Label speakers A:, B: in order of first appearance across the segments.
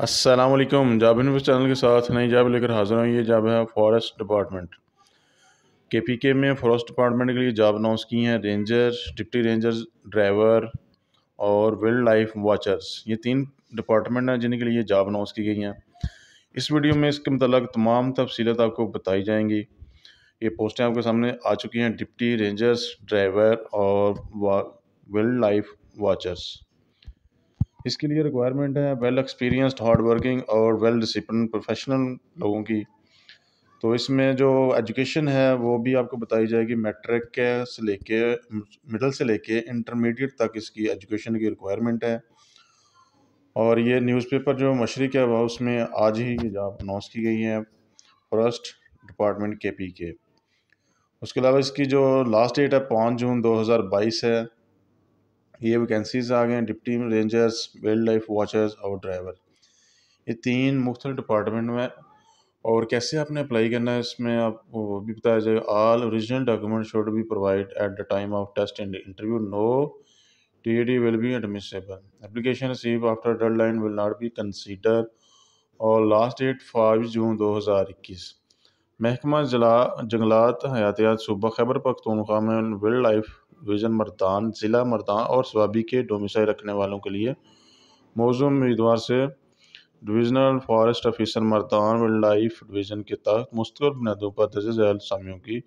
A: असलम जाब news channel के साथ नई जाब लेकर हाजिर हूँ ये जाब है फॉरेस्ट डिपार्टमेंट के पी के में फॉरेस्ट डिपार्टमेंट के लिए जाब अनाउंस की हैं रेंजर डिप्टी रेंजर ड्राइवर और वाइल्ड लाइफ वाचर्स ये तीन डिपार्टमेंट हैं जिनके लिए जाब अनाउंस की गई हैं इस वीडियो में इसके मतलब तमाम तफसीत आपको बताई जाएंगी ये पोस्टें आपके सामने आ चुकी हैं डिप्टी रेंजर्स ड्राइवर और वाइल्ड लाइफ वाचर्स इसके लिए रिक्वायरमेंट है वेल एक्सपीरियंस्ड हार्ड वर्किंग और वेल डिसिप्लिन प्रोफेशनल लोगों की तो इसमें जो एजुकेशन है वो भी आपको बताई जाएगी मैट्रिक के से लेके मिडिल से लेके इंटरमीडिएट तक इसकी एजुकेशन की रिक्वायरमेंट है और ये न्यूज़पेपर जो मशरक़ है वह उसमें आज ही जॉब अनाउंस की गई है फर्स्ट डिपार्टमेंट के पी के उसके अलावा इसकी जो लास्ट डेट है पाँच जून दो हज़ार बाईस है ये वैकेंसीज आ गए हैं deputy rangers wildlife watchers और ड्राइवर ये तीन मुख्तल डिपार्टमेंट में और कैसे आपने अप्लाई करना है इसमें आपको भी बताया जाएगा all original document should be provide at the time of test and interview no T D will be admissible application receive after deadline will not be consider और लास्ट डेट फाइव जून दो हज़ार इक्कीस महकमा जला जंगलात हयातियात सूबा खैबर पख्तूनख्वा में wild wildlife division Mardan ज़िला मरदान और स्वाबी के डोमिसाइल रखने वालों के लिए मौजूद उम्मीदवार से divisional forest officer Mardan wildlife division के तहत मुस्तक बुनियादों पर दर्ज झैल सामियों की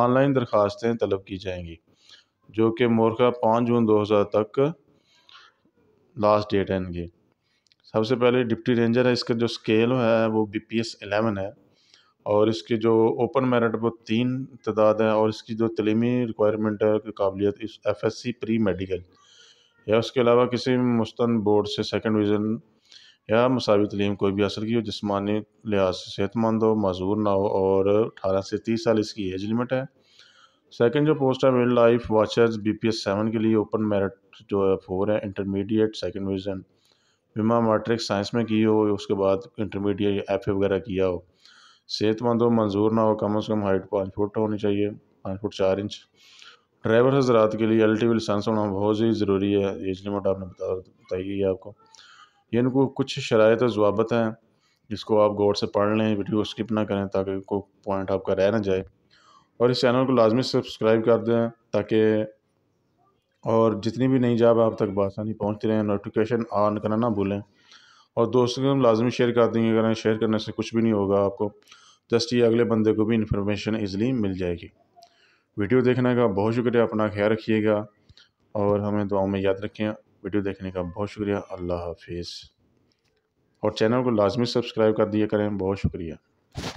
A: ऑनलाइन दरख्वास्तें तलब की जाएंगी जो कि मोरखा पाँच जून दो हज़ार तक लास्ट डेट है इनकी सबसे पहले डिप्टी रेंजर है इसका जो स्केल है वो बी पी एस एलेवन है और इसके जो ओपन मेरिट वो तीन तदाद हैं और इसकी जो तलीमी रिक्वायरमेंट है काबिलियत इस F S C pre medical या उसके अलावा किसी मुस्त बोर्ड से सेकेंड डिवीज़न या मसावी तलीम कोई भी हासिल की हो जिसमानी लिहाज से सेहतमंद हो मजूर ना हो और अठारह से तीस साल इसकी एज लिमिट है सेकेंड जो पोस्ट है wildlife watchers B P S seven के लिए ओपन मेरिट जो है फोर है इंटरमीडिएट सेकेंड डिवीज़न बीमा मैट्रिक साइंस में की हो उसके बाद इंटरमीडिएट एफ ए वगैरह किया हो सेहतमंद हो मंजूर ना हो कम अज़ कम हाइट पाँच फुट होनी चाहिए पाँच फुट चार इंच ड्राइवर हजरात के लिए एल लाइसेंस होना बहुत ही ज़रूरी है एज लिमिट आपने बता बताई है आपको ये इनको कुछ शराय जवाबत हैं जिसको आप गौर से पढ़ लें वीडियो स्किप ना करें ताकि कोई पॉइंट आपका रह ना जाए और इस चैनल को लाजमी सब्सक्राइब कर दें ताकि और जितनी भी नई जॉब आप तक बासानी पहुँचती रहें नोटिफिकेशन ऑन करना ना भूलें और दोस्तों को लाजमी शेयर कर देंगे अगर शेयर करने से कुछ भी नहीं होगा आपको जस्ट ये अगले बंदे को भी इन्फॉर्मेशन ईजिली मिल जाएगी वीडियो देखने का बहुत शुक्रिया अपना ख्याल रखिएगा और हमें दुआओं में याद रखें वीडियो देखने का बहुत शुक्रिया अल्लाह हाफिज़ और चैनल को लाजमी सब्सक्राइब कर दिया करें बहुत शुक्रिया